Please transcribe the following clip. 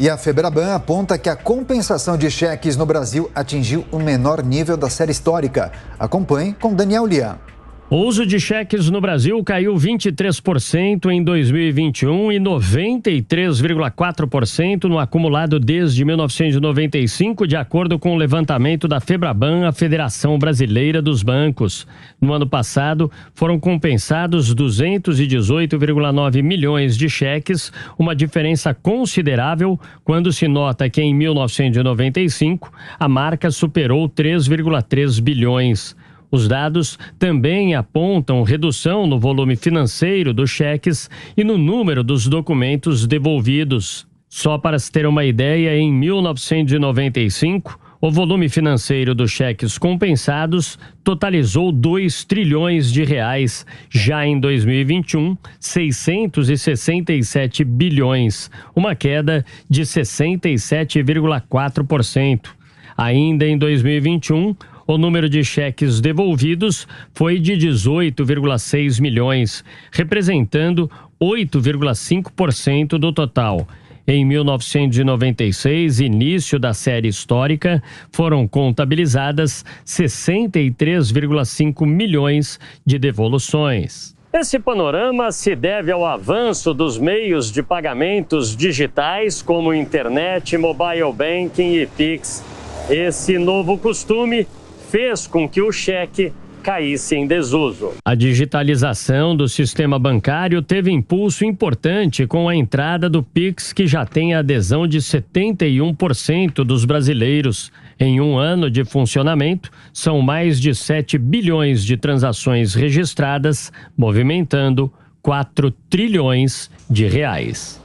E a Febraban aponta que a compensação de cheques no Brasil atingiu o menor nível da série histórica. Acompanhe com Daniel Lian. O uso de cheques no Brasil caiu 23% em 2021 e 93,4% no acumulado desde 1995, de acordo com o levantamento da Febraban, a Federação Brasileira dos Bancos. No ano passado, foram compensados 218,9 milhões de cheques, uma diferença considerável quando se nota que em 1995 a marca superou 3,3 bilhões. Os dados também apontam redução no volume financeiro dos cheques e no número dos documentos devolvidos. Só para se ter uma ideia, em 1995, o volume financeiro dos cheques compensados totalizou 2 trilhões de reais. Já em 2021, 667 bilhões, uma queda de 67,4%. Ainda em 2021, o número de cheques devolvidos foi de 18,6 milhões, representando 8,5% do total. Em 1996, início da série histórica, foram contabilizadas 63,5 milhões de devoluções. Esse panorama se deve ao avanço dos meios de pagamentos digitais como internet, mobile banking e Pix. Esse novo costume fez com que o cheque caísse em desuso. A digitalização do sistema bancário teve impulso importante com a entrada do Pix, que já tem a adesão de 71% dos brasileiros. Em um ano de funcionamento, são mais de 7 bilhões de transações registradas, movimentando 4 trilhões de reais.